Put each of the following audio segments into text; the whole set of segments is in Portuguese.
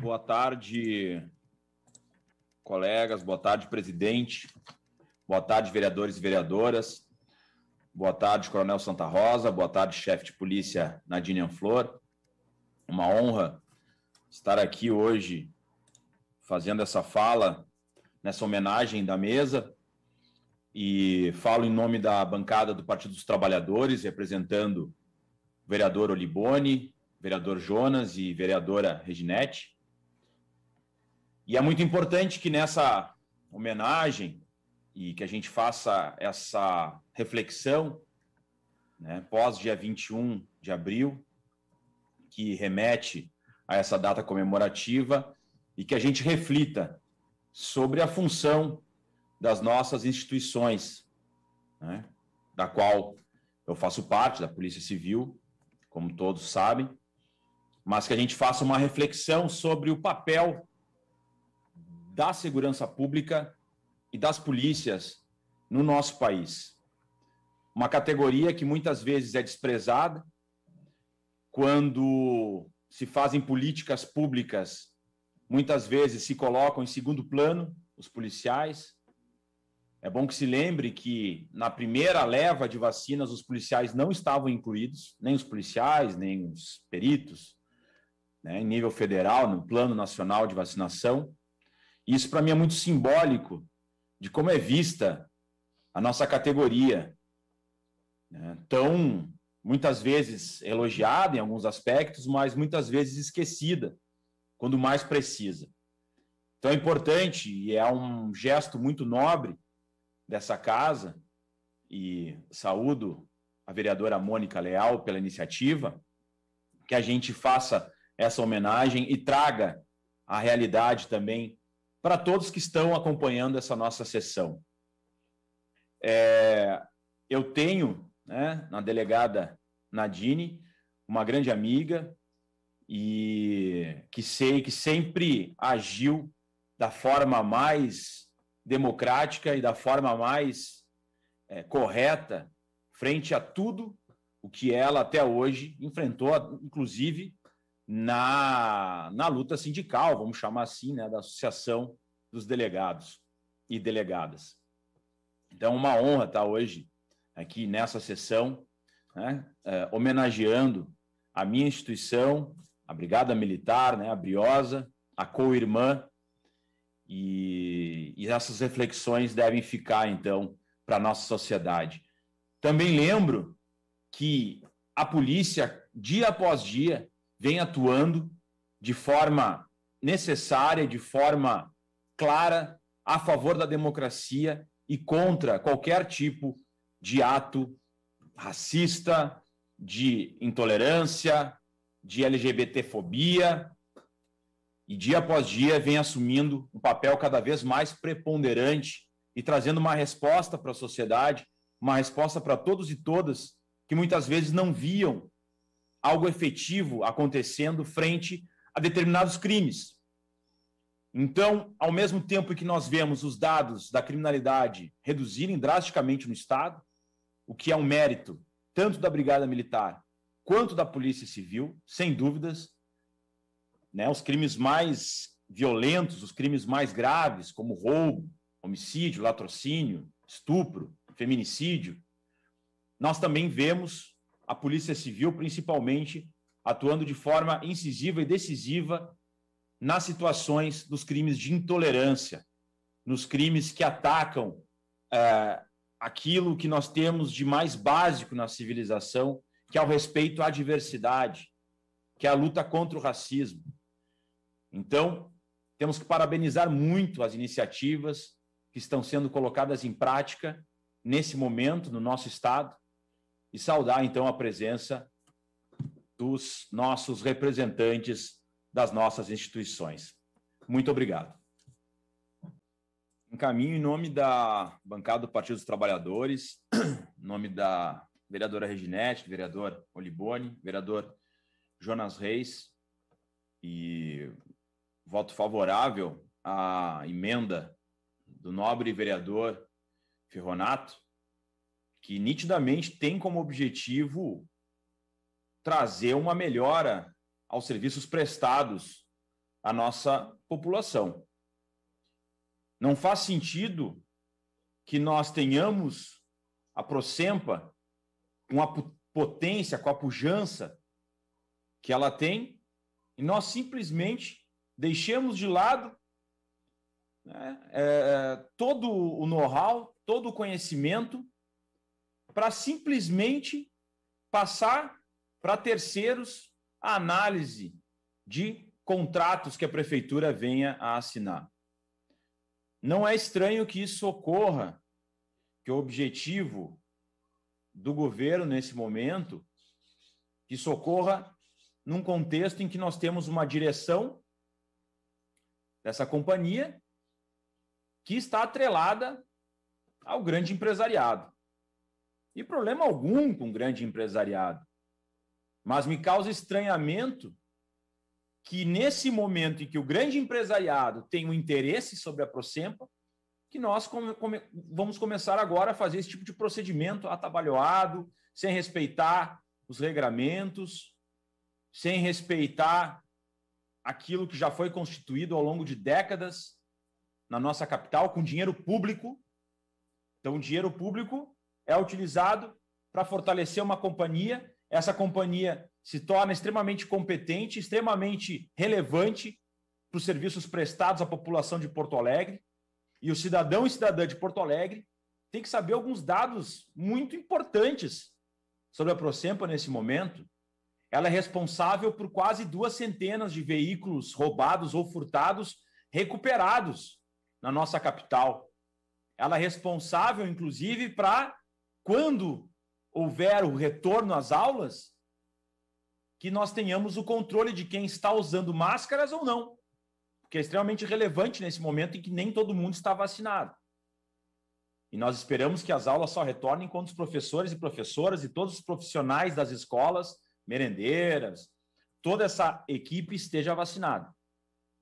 Boa tarde, colegas. Boa tarde, presidente. Boa tarde, vereadores e vereadoras. Boa tarde, Coronel Santa Rosa. Boa tarde, chefe de polícia Nadine Anflor. Uma honra estar aqui hoje fazendo essa fala, nessa homenagem da mesa. E falo em nome da bancada do Partido dos Trabalhadores, representando o vereador Olibone, vereador Jonas e vereadora Reginete. E é muito importante que nessa homenagem e que a gente faça essa reflexão, né, pós dia 21 de abril, que remete a essa data comemorativa, e que a gente reflita sobre a função das nossas instituições, né, da qual eu faço parte, da Polícia Civil, como todos sabem, mas que a gente faça uma reflexão sobre o papel da segurança pública e das polícias no nosso país. Uma categoria que muitas vezes é desprezada quando se fazem políticas públicas, muitas vezes se colocam em segundo plano os policiais. É bom que se lembre que na primeira leva de vacinas os policiais não estavam incluídos, nem os policiais, nem os peritos, né, em nível federal, no plano nacional de vacinação. E isso para mim é muito simbólico de como é vista a nossa categoria, né? tão muitas vezes elogiada em alguns aspectos, mas muitas vezes esquecida quando mais precisa. Então é importante e é um gesto muito nobre dessa casa e saúdo a vereadora Mônica Leal pela iniciativa, que a gente faça essa homenagem e traga a realidade também para todos que estão acompanhando essa nossa sessão. É, eu tenho, né, na delegada Nadine, uma grande amiga e que sei que sempre agiu da forma mais democrática e da forma mais é, correta frente a tudo o que ela até hoje enfrentou, inclusive na, na luta sindical, vamos chamar assim, né, da Associação dos Delegados e Delegadas. Então, uma honra estar hoje aqui nessa sessão, né, eh, homenageando a minha instituição, a Brigada Militar, né, a Briosa, a co-irmã, e, e essas reflexões devem ficar, então, para a nossa sociedade. Também lembro que a polícia, dia após dia, vem atuando de forma necessária, de forma clara, a favor da democracia e contra qualquer tipo de ato racista, de intolerância, de LGBTfobia, e dia após dia vem assumindo um papel cada vez mais preponderante e trazendo uma resposta para a sociedade, uma resposta para todos e todas que muitas vezes não viam algo efetivo acontecendo frente a determinados crimes. Então, ao mesmo tempo que nós vemos os dados da criminalidade reduzirem drasticamente no Estado, o que é um mérito tanto da Brigada Militar quanto da Polícia Civil, sem dúvidas, né, os crimes mais violentos, os crimes mais graves, como roubo, homicídio, latrocínio, estupro, feminicídio, nós também vemos a Polícia Civil, principalmente, atuando de forma incisiva e decisiva nas situações dos crimes de intolerância, nos crimes que atacam é, aquilo que nós temos de mais básico na civilização, que é o respeito à diversidade, que é a luta contra o racismo. Então, temos que parabenizar muito as iniciativas que estão sendo colocadas em prática nesse momento no nosso estado, e saudar então a presença dos nossos representantes das nossas instituições. Muito obrigado. Encaminho em nome da bancada do Partido dos Trabalhadores, em nome da vereadora Reginete, vereador Olibone, vereador Jonas Reis, e voto favorável à emenda do nobre vereador Ferronato, que nitidamente tem como objetivo trazer uma melhora aos serviços prestados à nossa população. Não faz sentido que nós tenhamos a Procempa com a potência, com a pujança que ela tem, e nós simplesmente deixemos de lado né, é, é todo o know-how, todo o conhecimento para simplesmente passar para terceiros a análise de contratos que a prefeitura venha a assinar. Não é estranho que isso ocorra, que o objetivo do governo nesse momento que socorra num contexto em que nós temos uma direção dessa companhia que está atrelada ao grande empresariado. E problema algum com grande empresariado. Mas me causa estranhamento que nesse momento em que o grande empresariado tem um interesse sobre a Procempa, que nós come, come, vamos começar agora a fazer esse tipo de procedimento atabalhoado, sem respeitar os regramentos, sem respeitar aquilo que já foi constituído ao longo de décadas na nossa capital com dinheiro público. Então, dinheiro público é utilizado para fortalecer uma companhia, essa companhia se torna extremamente competente, extremamente relevante para os serviços prestados à população de Porto Alegre. E o cidadão e cidadã de Porto Alegre tem que saber alguns dados muito importantes sobre a Procempa nesse momento. Ela é responsável por quase duas centenas de veículos roubados ou furtados recuperados na nossa capital. Ela é responsável, inclusive, para quando houver o retorno às aulas, que nós tenhamos o controle de quem está usando máscaras ou não, porque é extremamente relevante nesse momento em que nem todo mundo está vacinado. E nós esperamos que as aulas só retornem quando os professores e professoras e todos os profissionais das escolas, merendeiras, toda essa equipe esteja vacinada.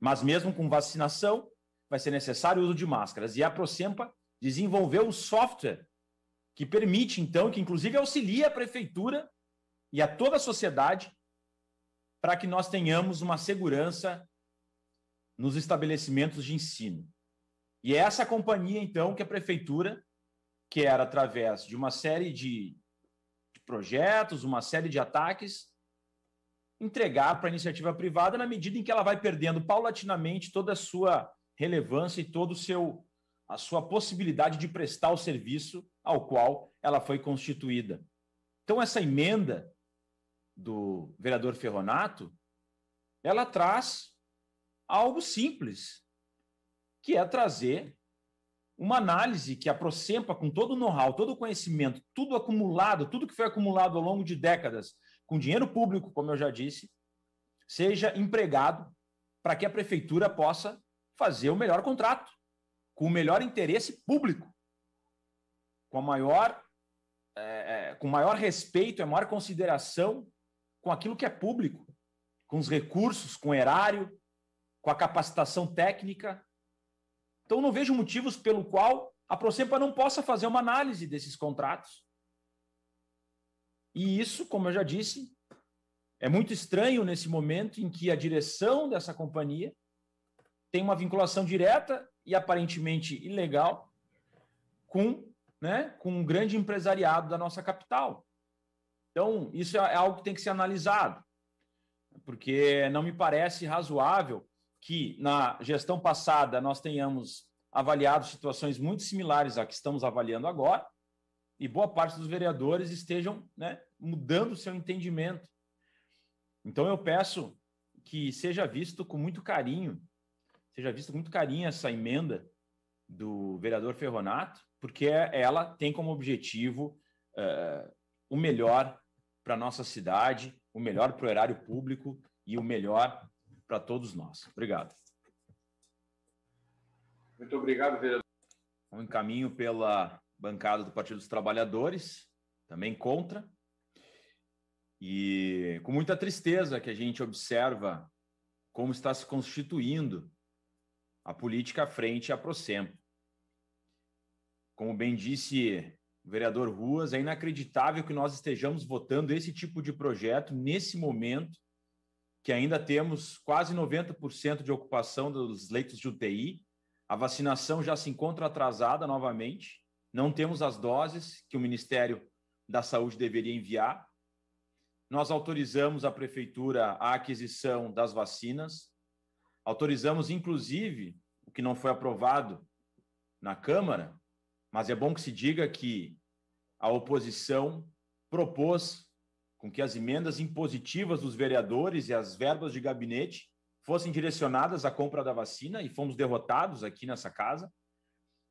Mas mesmo com vacinação, vai ser necessário o uso de máscaras. E a Procempa desenvolveu um software que permite, então, que inclusive auxilia a prefeitura e a toda a sociedade para que nós tenhamos uma segurança nos estabelecimentos de ensino. E é essa companhia, então, que a prefeitura, quer através de uma série de, de projetos, uma série de ataques, entregar para a iniciativa privada na medida em que ela vai perdendo paulatinamente toda a sua relevância e todo o seu a sua possibilidade de prestar o serviço ao qual ela foi constituída. Então, essa emenda do vereador Ferronato, ela traz algo simples, que é trazer uma análise que aproxima com todo o know-how, todo o conhecimento, tudo acumulado, tudo que foi acumulado ao longo de décadas, com dinheiro público, como eu já disse, seja empregado para que a prefeitura possa fazer o melhor contrato, com o melhor interesse público com a maior é, é com maior respeito, a é maior consideração com aquilo que é público, com os recursos, com o erário, com a capacitação técnica. Então não vejo motivos pelo qual a Procepa não possa fazer uma análise desses contratos. E isso, como eu já disse, é muito estranho nesse momento em que a direção dessa companhia tem uma vinculação direta e aparentemente ilegal com né, com um grande empresariado da nossa capital. Então, isso é, é algo que tem que ser analisado, porque não me parece razoável que na gestão passada nós tenhamos avaliado situações muito similares à que estamos avaliando agora, e boa parte dos vereadores estejam né, mudando o seu entendimento. Então, eu peço que seja visto com muito carinho, seja visto com muito carinho essa emenda do vereador Ferronato, porque ela tem como objetivo uh, o melhor para a nossa cidade, o melhor para o erário público e o melhor para todos nós. Obrigado. Muito obrigado, vereador. Um encaminho pela bancada do Partido dos Trabalhadores, também contra. E com muita tristeza que a gente observa como está se constituindo a política frente à Procempo. Como bem disse o vereador Ruas, é inacreditável que nós estejamos votando esse tipo de projeto nesse momento, que ainda temos quase 90% de ocupação dos leitos de UTI, a vacinação já se encontra atrasada novamente, não temos as doses que o Ministério da Saúde deveria enviar. Nós autorizamos a prefeitura a aquisição das vacinas, autorizamos inclusive o que não foi aprovado na Câmara, mas é bom que se diga que a oposição propôs com que as emendas impositivas dos vereadores e as verbas de gabinete fossem direcionadas à compra da vacina e fomos derrotados aqui nessa casa.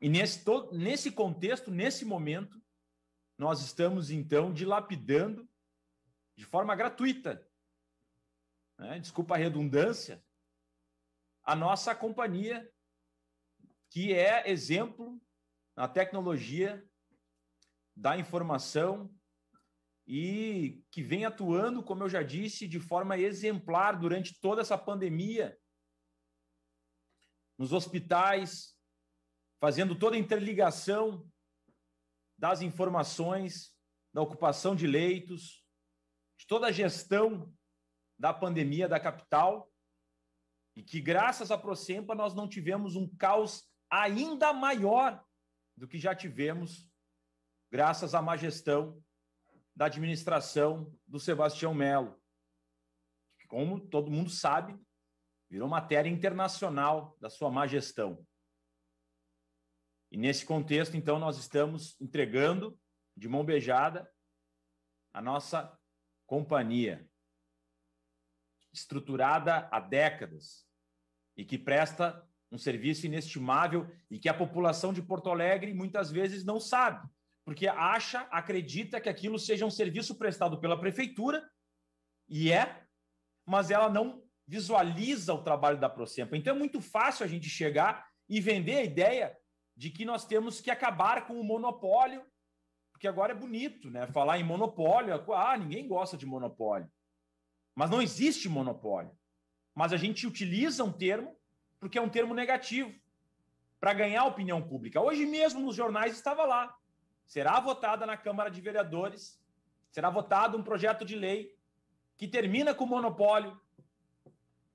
E nesse, todo, nesse contexto, nesse momento, nós estamos então dilapidando de forma gratuita, né? desculpa a redundância, a nossa companhia, que é exemplo na tecnologia da informação e que vem atuando, como eu já disse, de forma exemplar durante toda essa pandemia, nos hospitais, fazendo toda a interligação das informações, da ocupação de leitos, de toda a gestão da pandemia da capital, e que graças à Procempa nós não tivemos um caos ainda maior do que já tivemos, graças à má gestão da administração do Sebastião Melo, que, como todo mundo sabe, virou matéria internacional da sua má gestão. E nesse contexto, então, nós estamos entregando de mão beijada a nossa companhia, estruturada há décadas e que presta um serviço inestimável e que a população de Porto Alegre muitas vezes não sabe, porque acha, acredita que aquilo seja um serviço prestado pela prefeitura, e é, mas ela não visualiza o trabalho da Procempa. Então é muito fácil a gente chegar e vender a ideia de que nós temos que acabar com o monopólio, porque agora é bonito, né? Falar em monopólio, ah, ninguém gosta de monopólio. Mas não existe monopólio. Mas a gente utiliza um termo porque é um termo negativo para ganhar opinião pública. Hoje mesmo nos jornais estava lá. Será votada na Câmara de Vereadores, será votado um projeto de lei que termina com o monopólio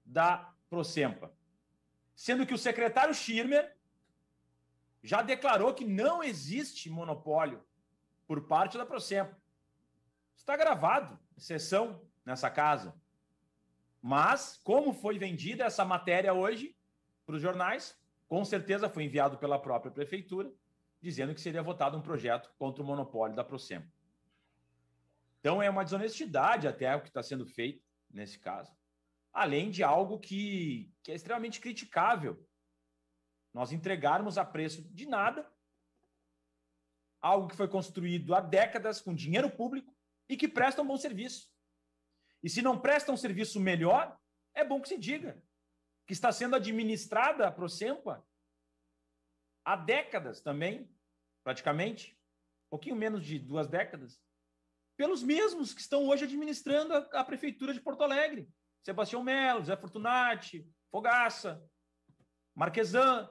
da Procempa. Sendo que o secretário Schirmer já declarou que não existe monopólio por parte da Procempa. Está gravado sessão nessa casa. Mas, como foi vendida essa matéria hoje, para os jornais, com certeza foi enviado pela própria prefeitura, dizendo que seria votado um projeto contra o monopólio da Procema. Então é uma desonestidade até o que está sendo feito nesse caso, além de algo que, que é extremamente criticável. Nós entregarmos a preço de nada algo que foi construído há décadas com dinheiro público e que presta um bom serviço. E se não presta um serviço melhor, é bom que se diga que está sendo administrada a Procempa há décadas também, praticamente, um pouquinho menos de duas décadas, pelos mesmos que estão hoje administrando a, a Prefeitura de Porto Alegre. Sebastião Melo, Zé Fortunati, Fogaça, Marquesan.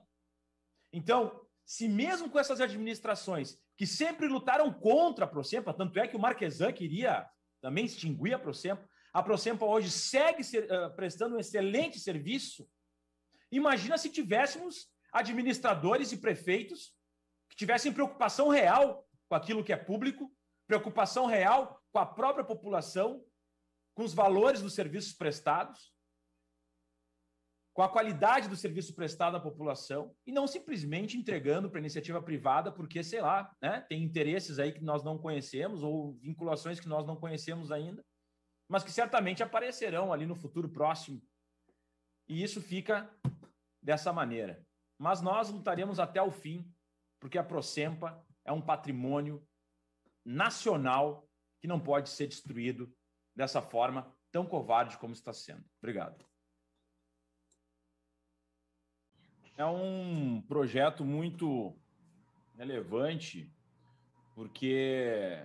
Então, se mesmo com essas administrações que sempre lutaram contra a Procempa, tanto é que o Marquesan queria também extinguir a Procempa, a Procempa hoje segue ser, uh, prestando um excelente serviço. Imagina se tivéssemos administradores e prefeitos que tivessem preocupação real com aquilo que é público, preocupação real com a própria população, com os valores dos serviços prestados, com a qualidade do serviço prestado à população, e não simplesmente entregando para iniciativa privada, porque, sei lá, né, tem interesses aí que nós não conhecemos ou vinculações que nós não conhecemos ainda mas que certamente aparecerão ali no futuro próximo. E isso fica dessa maneira. Mas nós lutaremos até o fim, porque a Procempa é um patrimônio nacional que não pode ser destruído dessa forma tão covarde como está sendo. Obrigado. É um projeto muito relevante, porque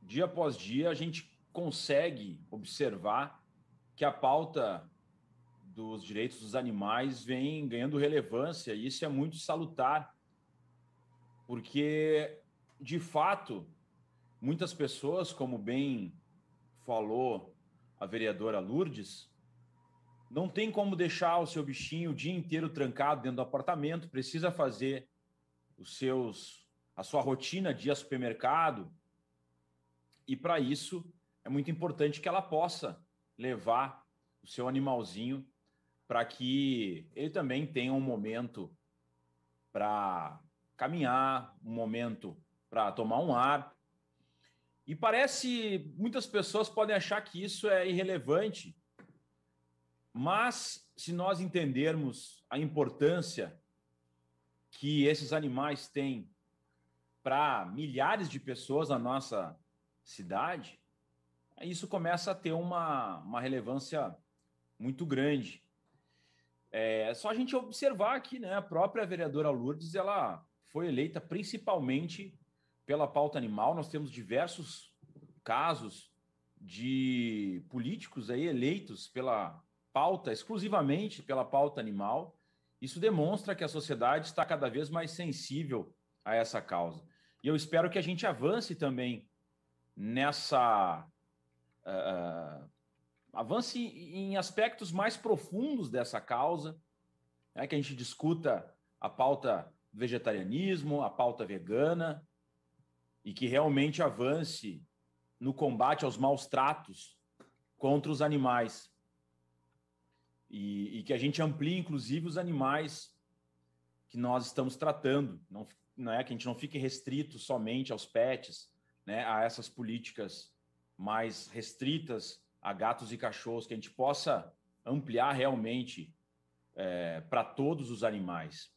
dia após dia a gente consegue observar que a pauta dos direitos dos animais vem ganhando relevância, e isso é muito salutar, porque, de fato, muitas pessoas, como bem falou a vereadora Lourdes, não tem como deixar o seu bichinho o dia inteiro trancado dentro do apartamento, precisa fazer os seus a sua rotina de ir ao supermercado. E para isso, é muito importante que ela possa levar o seu animalzinho para que ele também tenha um momento para caminhar, um momento para tomar um ar. E parece, muitas pessoas podem achar que isso é irrelevante, mas se nós entendermos a importância que esses animais têm para milhares de pessoas na nossa cidade, isso começa a ter uma, uma relevância muito grande. É só a gente observar que né, a própria vereadora Lourdes ela foi eleita principalmente pela pauta animal. Nós temos diversos casos de políticos aí eleitos pela pauta, exclusivamente pela pauta animal. Isso demonstra que a sociedade está cada vez mais sensível a essa causa. E eu espero que a gente avance também nessa uh, avance em aspectos mais profundos dessa causa, né, que a gente discuta a pauta vegetarianismo, a pauta vegana, e que realmente avance no combate aos maus tratos contra os animais. E, e que a gente amplie, inclusive, os animais que nós estamos tratando, não, não é que a gente não fique restrito somente aos pets, né, a essas políticas mais restritas a gatos e cachorros, que a gente possa ampliar realmente é, para todos os animais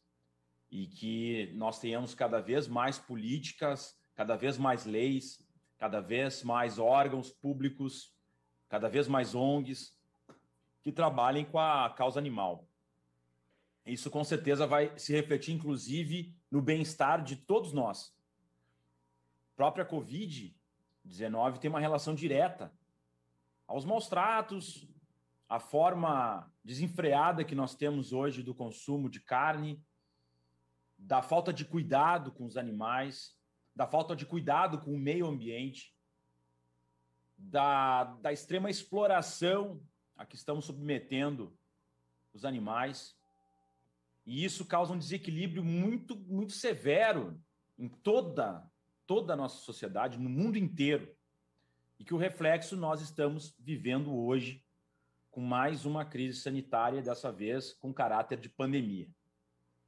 e que nós tenhamos cada vez mais políticas, cada vez mais leis, cada vez mais órgãos públicos, cada vez mais ONGs que trabalhem com a causa animal. Isso com certeza vai se refletir, inclusive, no bem-estar de todos nós. A própria Covid 19 tem uma relação direta aos maus tratos, à forma desenfreada que nós temos hoje do consumo de carne, da falta de cuidado com os animais, da falta de cuidado com o meio ambiente, da, da extrema exploração a que estamos submetendo os animais. E isso causa um desequilíbrio muito, muito severo em toda toda a nossa sociedade, no mundo inteiro, e que o reflexo nós estamos vivendo hoje com mais uma crise sanitária, dessa vez com caráter de pandemia,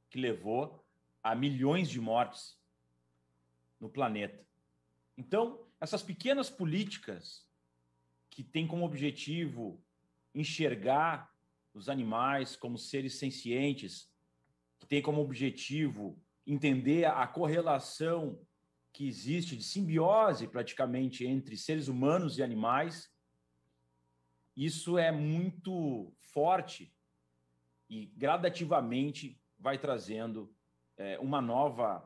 que levou a milhões de mortes no planeta. Então, essas pequenas políticas que têm como objetivo enxergar os animais como seres sencientes, que têm como objetivo entender a correlação que existe de simbiose praticamente entre seres humanos e animais, isso é muito forte e gradativamente vai trazendo é, uma nova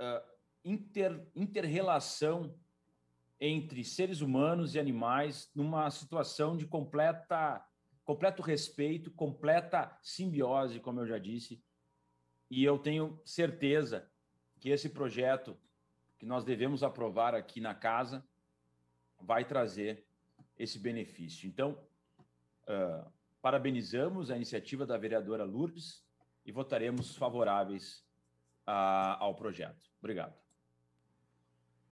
uh, inter, interrelação entre seres humanos e animais numa situação de completa completo respeito, completa simbiose, como eu já disse. E eu tenho certeza que esse projeto que nós devemos aprovar aqui na casa vai trazer esse benefício. Então, uh, parabenizamos a iniciativa da vereadora Lourdes e votaremos favoráveis ah, ao projeto. Obrigado.